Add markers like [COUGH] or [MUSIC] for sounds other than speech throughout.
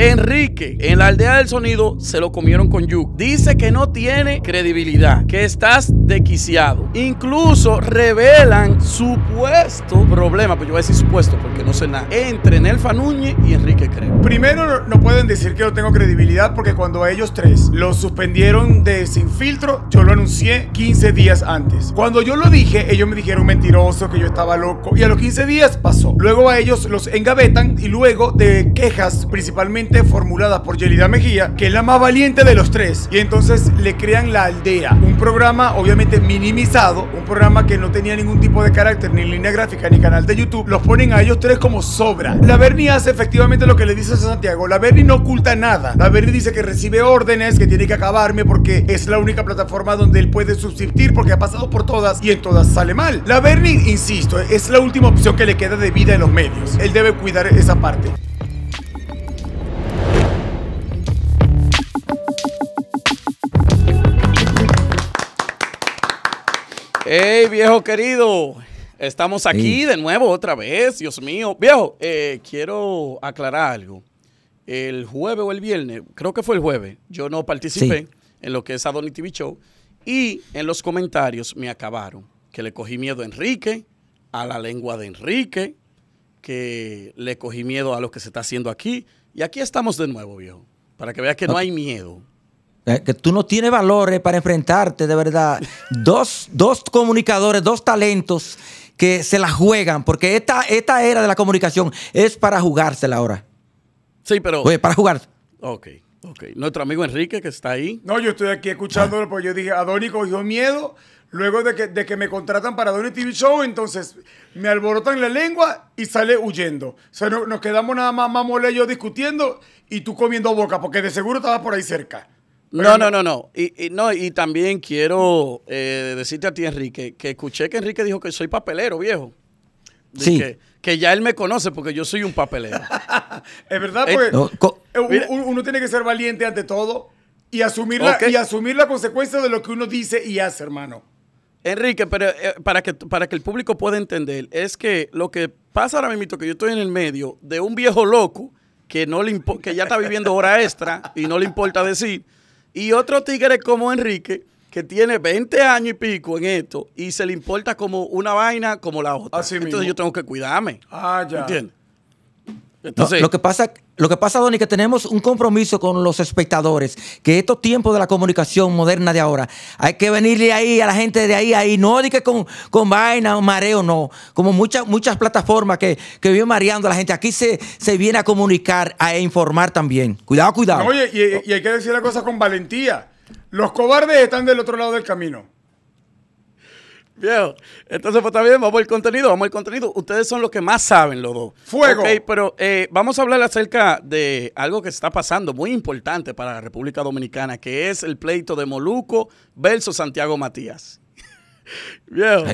Enrique en la aldea del sonido se lo comieron con yuca. Dice que no tiene credibilidad, que estás dequiciado Incluso revelan supuesto problema, pues yo voy a decir supuesto porque no sé nada, entre Nelfa Núñez y Enrique Crema Primero, no pueden decir que no tengo credibilidad porque cuando a ellos tres los suspendieron de sin filtro, yo lo anuncié 15 días antes. Cuando yo lo dije, ellos me dijeron mentiroso, que yo estaba loco y a los 15 días pasó. Luego a ellos los engavetan y luego de quejas principalmente formaron por Yelida Mejía, que es la más valiente de los tres. Y entonces le crean La Aldea, un programa obviamente minimizado, un programa que no tenía ningún tipo de carácter, ni línea gráfica, ni canal de YouTube. Los ponen a ellos tres como sobra. La bernie hace efectivamente lo que le dice a Santiago. La bernie no oculta nada. La Vernie dice que recibe órdenes, que tiene que acabarme porque es la única plataforma donde él puede subsistir porque ha pasado por todas y en todas sale mal. La bernie insisto, es la última opción que le queda de vida en los medios. Él debe cuidar esa parte. Hey, viejo querido. Estamos aquí de nuevo otra vez, Dios mío. Viejo, eh, quiero aclarar algo. El jueves o el viernes, creo que fue el jueves, yo no participé en lo que es Adoni TV Show y en los comentarios me acabaron. Que le cogí miedo a Enrique, a la lengua de Enrique, que le cogí miedo a lo que se está haciendo aquí. Y aquí estamos de nuevo, viejo, para que veas que no hay miedo. Eh, que tú no tienes valores para enfrentarte, de verdad. [LAUGHS] Dos, comunicadores, dos talentos que se la juegan, porque esta, esta era de la comunicación es para jugársela ahora. Sí, pero. Oye, para jugar. Ok, ok. Nuestro amigo Enrique, que está ahí. No, yo estoy aquí escuchándolo, porque yo dije, Adoni cogió miedo. Luego de que, me contratan para Adoni TV Show, entonces me alborotan la lengua y sale huyendo. O sea, no, nos quedamos nada más más yo discutiendo y tú comiendo boca, porque de seguro estabas por ahí cerca. No, no, no, no. Y, y, no, y también quiero eh, decirte a ti, Enrique, que escuché que Enrique dijo que soy papelero, viejo. Sí. Que, ya él me conoce porque yo soy un papelero. [LAUGHS] es verdad, eh, pues. Eh, uno, tiene que ser valiente ante todo y asumir, la, y asumir la consecuencia de lo que uno dice y hace, hermano. Enrique, pero para, que, para que el público pueda entender, es que lo que pasa ahora mismo, que yo estoy en el medio de un viejo loco que, no le que ya está viviendo hora extra y no le importa decir y otro tigre como Enrique, que tiene 20 años y pico en esto, y se le importa como una vaina como la otra. Entonces yo tengo que cuidarme. Ah, ya. ¿Entiendes? lo que pasa, lo que pasa, que tenemos un compromiso con los espectadores, que estos tiempos de la comunicación moderna de ahora, hay que venirle ahí a la gente de ahí, ahí, no de que con, vaina o mareo, no, como muchas, muchas plataformas que, que mareando la gente, aquí se, se viene a comunicar, a informar también. Cuidado, cuidado. oye, y, y hay que decir la cosa con valentía. Los cobardes están del otro lado del camino. Viejo, entonces pues está vamos al contenido, vamos al contenido. Ustedes son los que más saben los dos. Fuego. Ok, pero eh, vamos a hablar acerca de algo que está pasando muy importante para la República Dominicana, que es el pleito de Moluco versus Santiago Matías. [LAUGHS] viejo,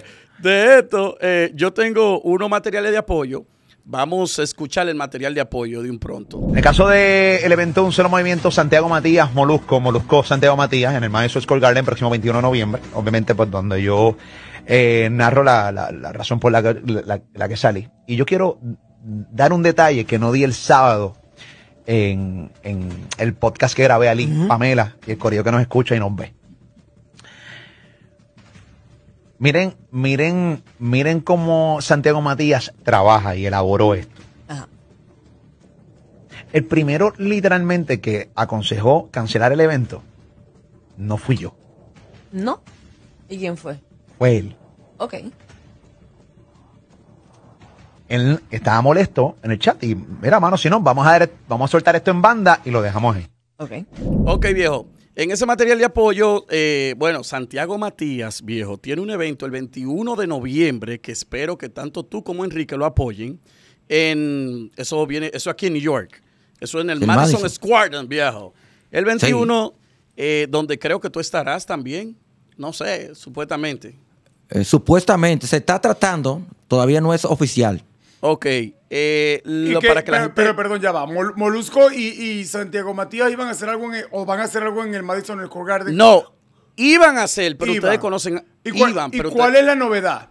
de esto eh, yo tengo unos materiales de apoyo. Vamos a escuchar el material de apoyo de un pronto. En el caso del evento Un Solo Movimiento, Santiago Matías, Molusco, Molusco Santiago Matías, en el Maestro School Garden, próximo 21 de noviembre, obviamente, pues donde yo eh, narro la, razón por la que, la, salí. Y yo quiero dar un detalle que no di el sábado en, el podcast que grabé a Pamela y el correo que nos escucha y nos ve. Miren, miren, miren cómo Santiago Matías trabaja y elaboró esto. El primero, literalmente, que aconsejó cancelar el evento, no fui yo. ¿No? ¿Y quién fue? Fue él. Ok. Él estaba molesto en el chat y, mira, mano, si no, vamos a, vamos a soltar esto en banda y lo dejamos ahí. Ok. Ok, viejo. En ese material de apoyo, eh, bueno, Santiago Matías, viejo, tiene un evento el 21 de noviembre que espero que tanto tú como Enrique lo apoyen. En, eso viene, eso aquí en New York. Eso en el, Madison, Square viejo. El 21, eh, donde creo que tú estarás también. No sé, supuestamente. Eh, supuestamente se está tratando, todavía no es oficial. Ok. Eh, pero, perdón, ya va. Molusco y, Santiago Matías iban a hacer algo en el, o van a hacer algo en el Madison el No, iban a hacer, pero ustedes conocen. ¿Y cuál, ¿y cuál es la novedad?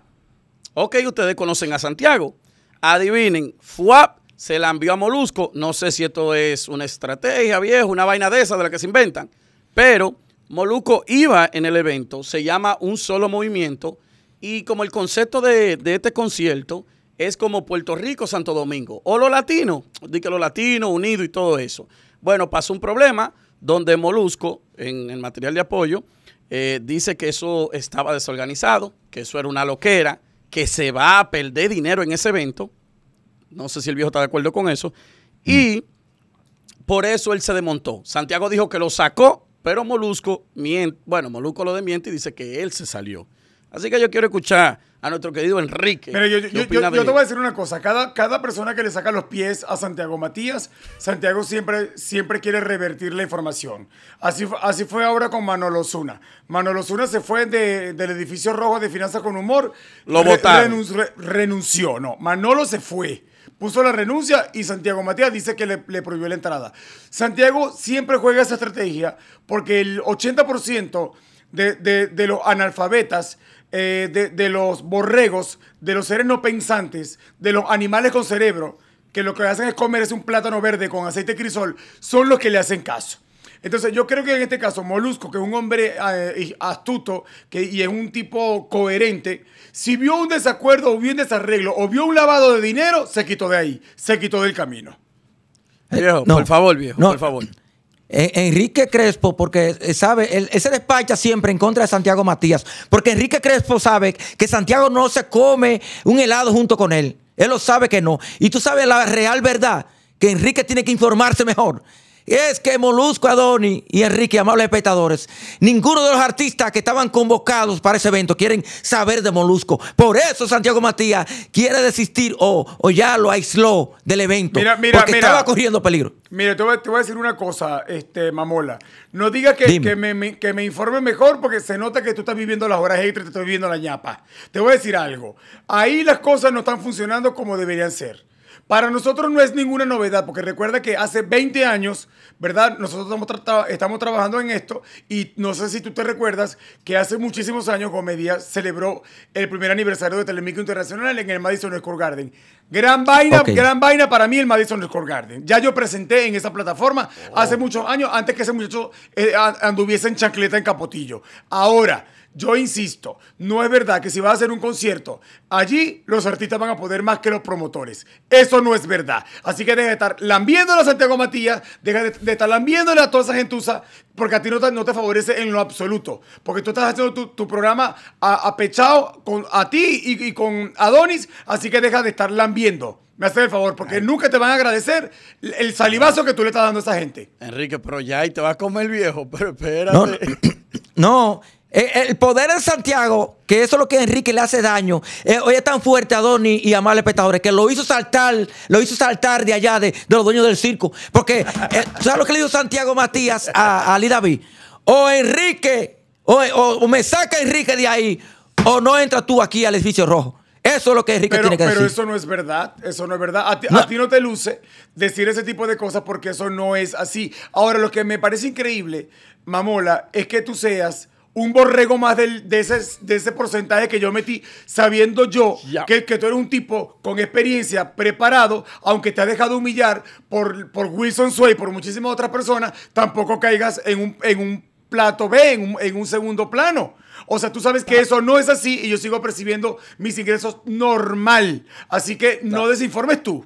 Ok, ustedes conocen a Santiago. Adivinen, FUAP se la envió a Molusco. No sé si esto es una estrategia vieja, una vaina de esa de la que se inventan. Pero Molusco iba en el evento, se llama Un Solo Movimiento. Y como el concepto de, este concierto es como Puerto Rico, Santo Domingo, o lo latino, di que lo latino, unido y todo eso. Bueno, pasó un problema donde Molusco, en el material de apoyo, eh, dice que eso estaba desorganizado, que eso era una loquera, que se va a perder dinero en ese evento. No sé si el viejo está de acuerdo con eso. Mm. Y por eso él se desmontó. Santiago dijo que lo sacó, pero Molusco, miente, bueno, Molusco lo desmiente y dice que él se salió. Así que yo quiero escuchar a nuestro querido Enrique. Mira, yo, te voy a decir una cosa. Cada, cada persona que le saca los pies a Santiago Matías, Santiago siempre, siempre quiere revertir la información. Así, así fue ahora con Manolo Zuna. Manolo Zuna se fue del edificio rojo de Finanzas con Humor. Lo votaron. renunció, no. Manolo se fue puso la renuncia y Santiago Matías dice que le, prohibió la entrada. Santiago siempre juega esa estrategia porque el 80% de, de, los analfabetas eh, de, los borregos, de los seres no pensantes, de los animales con cerebro, que lo que hacen es comerse un plátano verde con aceite crisol, son los que le hacen caso. Entonces yo creo que en este caso Molusco, que es un hombre eh, astuto que, y es un tipo coherente, si vio un desacuerdo o vio un desarreglo o vio un lavado de dinero, se quitó de ahí, se quitó del camino. Eh, por favor, viejo, por favor. Enrique Crespo, porque eh, sabe, él, se despacha siempre en contra de Santiago Matías, porque Enrique Crespo sabe que Santiago no se come un helado junto con él. Él lo sabe que no. Y tú sabes la real verdad, que Enrique tiene que informarse mejor es que Molusco Adoni y Enrique, amables espectadores, ninguno de los artistas que estaban convocados para ese evento quieren saber de Molusco. Por eso Santiago Matías quiere desistir o, ya lo aisló del evento. Mira, mira, porque estaba corriendo peligro. Mira, te voy, a decir una cosa, este, Mamola. No digas que, que, me, informe mejor porque se nota que tú estás viviendo las horas extra y te estoy viviendo la ñapa. Te voy a decir algo. Ahí las cosas no están funcionando como deberían ser. Para nosotros no es ninguna novedad, porque recuerda que hace 20 años, ¿verdad? Nosotros estamos, trabajando en esto y no sé si tú te recuerdas que hace muchísimos años Comedia celebró el primer aniversario de Telemico Internacional en el Madison Square Garden. Gran vaina, gran vaina para mí el Madison Square Garden. Ya yo presenté en esa plataforma hace oh. muchos años, antes que ese muchacho eh, anduviese en chancleta en capotillo. Ahora, yo insisto, no es verdad que si vas a hacer un concierto, allí los artistas van a poder más que los promotores. Eso no es verdad. Así que deja de estar lambiéndole a Santiago Matías, deja de, estar lambiéndole a toda esa gentuza, porque a ti no te, favorece en lo absoluto. Porque tú estás haciendo tu, programa apechado con a ti y, con Adonis, así que deja de estar lambiendo. Me haces el favor, porque nunca te van a agradecer el salivazo que tú le estás dando a esa gente. Enrique, pero ya y te va a comer el viejo, pero espérate. No, no, [CLEARS THROAT] [CLEARS THROAT] Eh, el poder en Santiago, que eso es lo que a Enrique le hace daño, eh, hoy es tan fuerte a Donny y a mal espectadores que lo hizo saltar, lo hizo saltar de allá, de, los dueños del circo. Porque, eh, ¿sabes lo que le dijo Santiago Matías a, Ali David? O Enrique, o, me saca Enrique de ahí, o no entras tú aquí al edificio rojo. Eso es lo que Enrique tiene que decir. Pero eso no es verdad, eso no es verdad. a ti no te luce decir ese tipo de cosas porque eso no es así. Ahora, lo que me parece increíble, Mamola, es que tú seas un borrego más de, ese, de ese porcentaje que yo metí, sabiendo yo que, que, tú eres un tipo con experiencia, preparado, aunque te ha dejado humillar por, por Wilson Sway, por muchísimas otras personas, tampoco caigas en un, plato B, en un, en un segundo plano. O sea, tú sabes que eso no es así y yo sigo percibiendo mis ingresos normal. Así que no desinformes tú.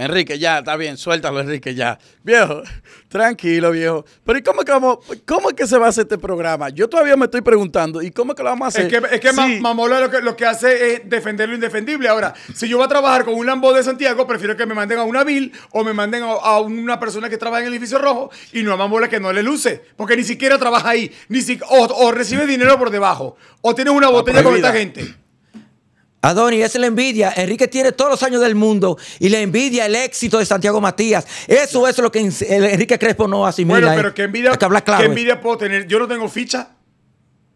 Enrique, ya, está bien, suéltalo, Enrique, ya. Viejo, [LAUGHS] tranquilo, viejo. Pero ¿y cómo, cómo es que se va a hacer este programa? Yo todavía me estoy preguntando, ¿y cómo es que lo vamos a hacer? Es que, Mamola lo que, lo que hace es defender lo indefendible. Ahora, si yo voy a trabajar con un Lambo de Santiago, prefiero que me manden a una Bill o me manden a, una persona que trabaja en el edificio rojo y no a Mamola que no le luce, porque ni siquiera trabaja ahí, ni si, o, recibe dinero por debajo, o tiene una botella con esta gente. Adoni, es la envidia. Enrique tiene todos los años del mundo y le envidia el éxito de Santiago Matías. Eso es lo que Enrique Crespo no asimila. Bueno, eh. pero ¿qué envidia, que claro, ¿qué eh. envidia puedo tener? Yo no tengo ficha.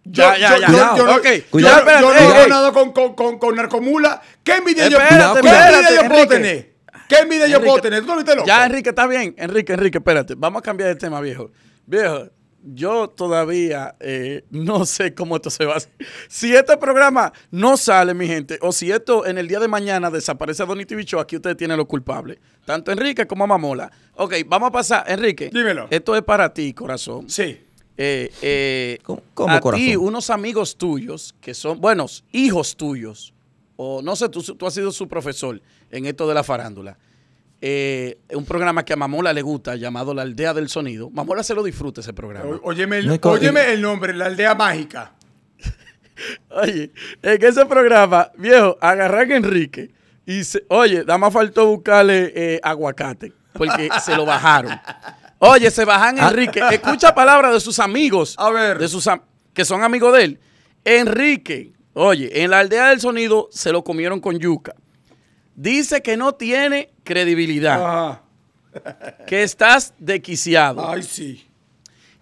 ya, ya, ya. Yo, cuidado, eh. yo, yo, no he ganado con, con, con, con, narcomula. ¿Qué envidia yo, ¿qué envidia yo puedo tener? ¿Qué envidia yo puedo tener? ¿Tú no viste loco? Ya, Enrique, está bien. Enrique, Enrique, espérate. Vamos a cambiar de tema, viejo. Viejo, yo todavía eh, no sé cómo esto se va a hacer. Si este programa no sale, mi gente, o si esto en el día de mañana desaparece Donity Tibicho, aquí ustedes tienen los culpables. Tanto Enrique como Mamola. Ok, vamos a pasar. Enrique. Dímelo. Esto es para ti, corazón. Sí. Eh, eh ¿Cómo, corazón? unos amigos tuyos que son, buenos, hijos tuyos, o no sé, tú has sido su profesor en esto de la farándula. Eh, un programa que a Mamola le gusta llamado La Aldea del Sonido. Mamola se lo disfruta ese programa. óyeme, el, nombre, La Aldea Mágica. [LAUGHS] oye, en ese programa, viejo, agarran a Enrique y se, oye, nada más faltó buscarle eh, aguacate porque [LAUGHS] se lo bajaron. Oye, se bajan ah. Enrique. Escucha palabras de sus amigos. A ver. De sus que son amigos de él. Enrique, oye, en la aldea del sonido se lo comieron con yuca. Dice que no tiene credibilidad. que estás dequiciado. Ay, sí.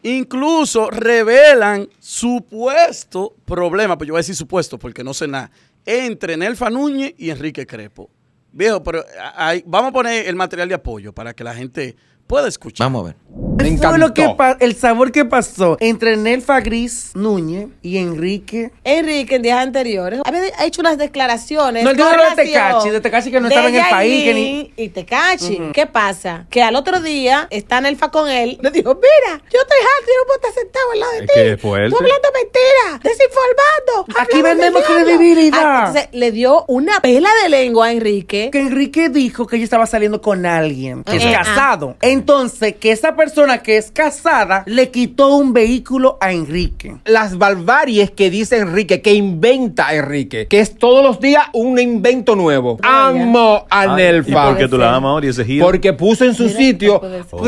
Incluso revelan supuesto problema, pues yo voy a decir supuesto porque no sé nada, entre Nelfa Núñez y Enrique Crepo. Viejo, pero ahí vamos a poner el material de apoyo para que la gente puedo escuchar. Vamos a ver. Me lo que el sabor que pasó entre Nelfa Gris Núñez y Enrique. Enrique en días anteriores ha hecho unas declaraciones. No, el día de Tecachi, de Tecachi que no estaba en el país. Y Tecachi. ¿Qué pasa? Que al otro día está Nelfa con él. Le dijo: Mira, yo estoy aquí, yo no puedo estar sentado al lado de ti. ¿Qué fue eso? hablando mentiras, desinformando. Aquí vendemos credibilidad. Ah, entonces le dio una pela de lengua a Enrique. Que Enrique dijo que ella estaba saliendo con alguien. Que es eh, casado. casado. Ah entonces que esa persona que es casada le quitó un vehículo a Enrique. Las barbaries que dice Enrique, que inventa Enrique, que es todos los días un invento nuevo. Ah, Amo a Nelfa. ¿Y por tú la amas ahora y ese giro? Porque puso en su sitio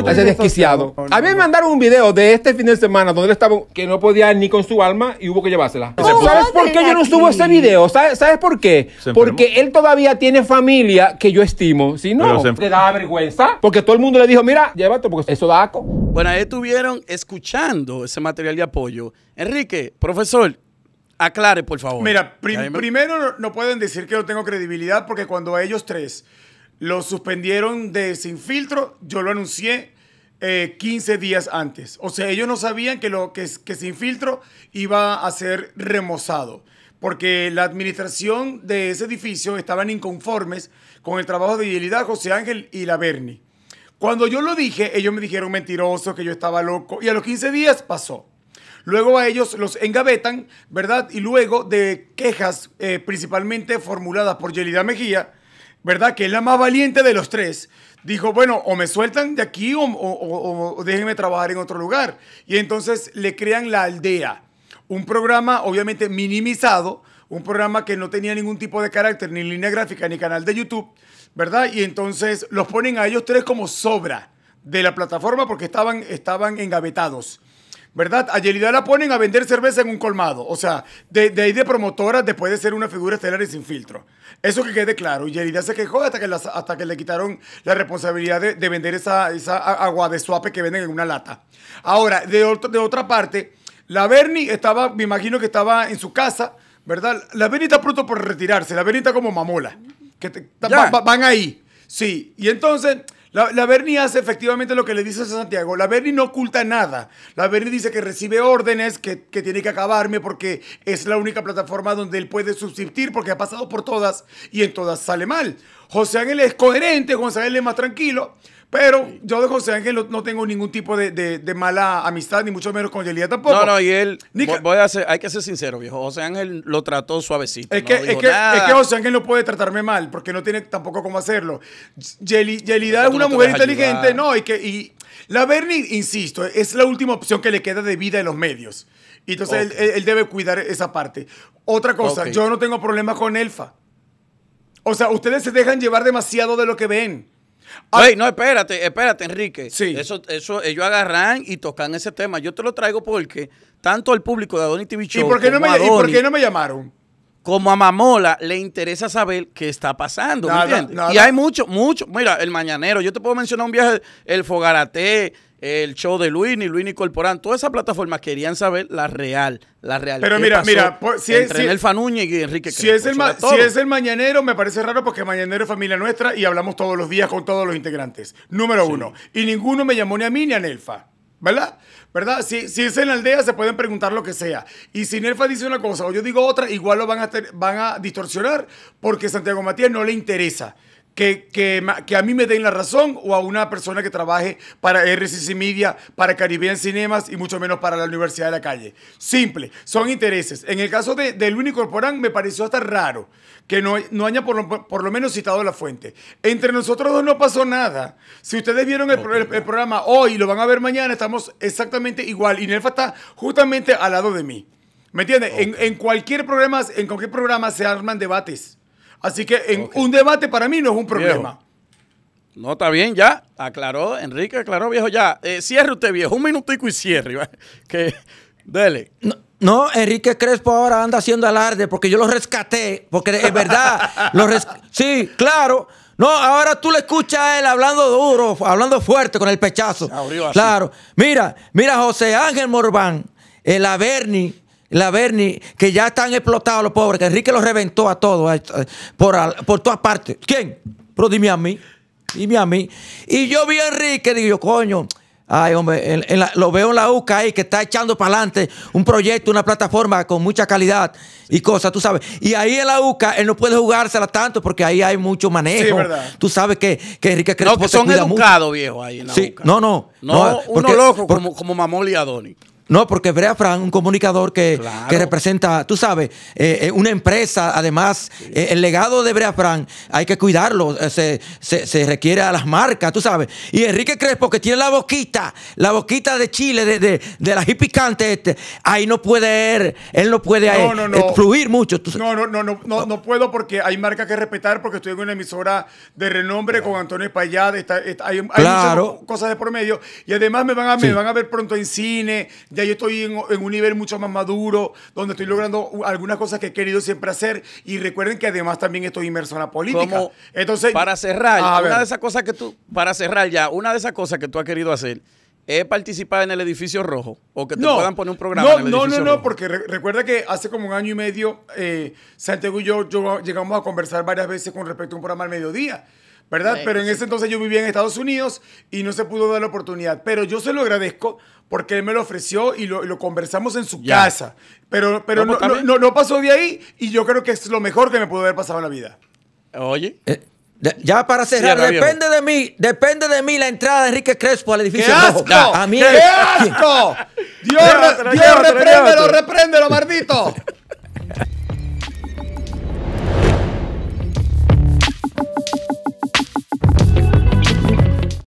ese desquiciado. A mí me mandaron un video de este fin de semana donde él estaba que no podía ni con su alma y hubo que llevársela. ¿Sabes por qué yo no subo ese video? ¿Sabes, por qué? Porque él todavía tiene familia que yo estimo. Si no, te da vergüenza. Porque todo el mundo le dijo, mira, porque eso da Bueno, ahí estuvieron escuchando ese material de apoyo. Enrique, profesor, aclare, por favor. Mira, primero no pueden decir que no tengo credibilidad porque cuando a ellos tres lo suspendieron de sin filtro, yo lo anuncié 15 eh, días antes. O sea, ellos no sabían que, lo, que, sin filtro iba a ser remozado porque la administración de ese edificio estaban inconformes con el trabajo de Yelida, José Ángel y la Berni. Cuando yo lo dije, ellos me dijeron mentiroso, que yo estaba loco. Y a los 15 días pasó. Luego a ellos los engavetan, ¿verdad? Y luego de quejas eh, principalmente formuladas por Yelida Mejía, ¿verdad? Que es la más valiente de los tres. Dijo, bueno, o me sueltan de aquí o déjenme trabajar en otro lugar. Y entonces le crean la aldea. Un programa obviamente minimizado, un programa que no tenía ningún tipo de carácter, ni línea gráfica, ni canal de YouTube, ¿verdad? Y entonces los ponen a ellos tres como sobra de la plataforma porque estaban, estaban engavetados. ¿verdad? A Yelida la ponen a vender cerveza en un colmado. O sea, de, ahí de promotora después de ser una figura estelar y sin filtro. Eso que quede claro. Yelida se quejó hasta que, hasta que le quitaron la responsabilidad de, vender esa, agua de suape que venden en una lata. Ahora, de, de otra parte, la Bernie estaba, me imagino que estaba en su casa ¿verdad? La está pronto por retirarse, la está como mamola, que van ahí. Sí, y entonces la, la, hace efectivamente lo que le dice a Santiago. La Bernie no oculta nada. La Bernie dice que recibe órdenes, que, que, tiene que acabarme porque es la única plataforma donde él puede subsistir porque ha pasado por todas y en todas sale mal. José Ángel es coherente, José Ángel es más tranquilo. Pero yo de José Ángel no, tengo ningún tipo de, mala amistad, ni mucho menos con Yelida tampoco. No, no, y él, voy, a hay que ser sincero, viejo. José Ángel lo trató suavecito. Es que, es, que es, que, José Ángel no puede tratarme mal, porque no tiene tampoco cómo hacerlo. Yelida es una mujer inteligente, no, y que y la Bernie, insisto, es la última opción que le queda de vida en los medios. Y entonces él, debe cuidar esa parte. Otra cosa, yo no tengo problemas con Elfa. O sea, ustedes se dejan llevar demasiado de lo que ven. Ah, no, espérate, espérate, Enrique. Sí. Eso, eso, ellos agarran y tocan ese tema. Yo te lo traigo porque tanto al público de Adonis TV Show. ¿Y por qué, no, me, llamaron? Como a Mamola le interesa saber qué está pasando, ¿me entiendes? Y hay mucho, mucho. Mira, el mañanero, yo te puedo mencionar un viaje, el Fogarate, el show de Luini, Luini Corporán, todas esas plataformas querían saber la real, la real. Pero mira, mira, pues, si es, y Enrique si es, el si es el mañanero, me parece raro porque mañanero es familia nuestra y hablamos todos los días con todos los integrantes. Número uno. Y ninguno me llamó ni a mí ni a Nelfa. ¿Verdad? ¿Verdad? Si, si es en la aldea, se pueden preguntar lo que sea. Y si Nelfa dice una cosa o yo digo otra, igual lo van a, van a distorsionar porque Santiago Matías no le interesa que, a mí me den la razón o a una persona que trabaje para RCC Media, para Caribean Cinemas y mucho menos para la Universidad de la Calle. Simple, son intereses. En el caso de, único Luis me pareció hasta raro que no, no haya por lo, menos citado la fuente. Entre nosotros dos no pasó nada. Si ustedes vieron el, programa hoy y lo van a ver mañana, estamos exactamente igual. Y Nelfa está justamente al lado de mí. ¿Me entiendes? en, cualquier programa, en cualquier programa se arman debates. Así que en un debate para mí no es un problema. No, está bien, ya. Aclaró, Enrique aclaró, viejo, ya. Eh, cierre usted, viejo, un minutico y cierre. [LAUGHS] Que, dele. No. Enrique Crespo ahora anda haciendo alarde porque yo lo rescaté, porque es verdad, [LAUGHS] sí, claro. No, ahora tú le escuchas a él hablando duro, hablando fuerte con el pechazo. Claro. Mira, mira José Ángel Morbán, el Averni, la Bernie que ya están explotados los pobres, que Enrique los reventó a todos por, por todas partes. ¿Quién? Pero dime a mí, dime a mí. Y yo vi a Enrique, digo, coño, Ay, hombre, lo veo en la UCA ahí que está echando para adelante un proyecto, una plataforma con mucha calidad y cosas, tú sabes. Y ahí en la UCA él no puede jugársela tanto porque ahí hay mucho manejo. Tú sabes que, que Enrique Crespo No, son educados, viejo, ahí en la UCA. No, no. No, uno loco como, como Adoni. No, porque Brea Fran, un comunicador que, representa, tú sabes, eh, eh, una empresa, además, eh, el legado de Brea Fran hay que cuidarlo, se, requiere a las marcas, tú sabes. Y Enrique Crespo, que tiene la boquita, la boquita de Chile, de, de, de la hipicante, este, ahí no puede, él, él no puede fluir mucho. Tú no, no, no, no, no, puedo porque hay marcas que respetar, porque estoy en una emisora de renombre con Antonio Payá. hay, cosas de por medio. Y además me van a, van a ver pronto en cine, yo estoy en, un nivel mucho más maduro, donde estoy logrando algunas cosas que he querido siempre hacer. Y recuerden que además también estoy inmerso en la política. Entonces, para cerrar, una de esas cosas que tú, para cerrar ya, una de esas cosas que tú has querido hacer He participado en el edificio rojo o que te puedan poner un programa no, en el no, No, no, no, porque recuerda que hace como un año y medio eh, Santiago y yo, llegamos a conversar varias veces con respecto a un programa al mediodía. ¿Verdad? Pero en ese entonces yo vivía en Estados Unidos y no se pudo dar la oportunidad. Pero yo se lo agradezco porque él me lo ofreció y lo, conversamos en su casa. Pero, pero pues, no, pasó de ahí y yo creo que es lo mejor que me pudo haber pasado en la vida. Oye, eh, ya para cerrar, depende de mí, depende de mí la entrada de Enrique Crespo al edificio. ¡Qué asco! A mí ¡Qué asco! [LAUGHS] Dios, Dios repréndelo, repréndelo, maldito. [LAUGHS]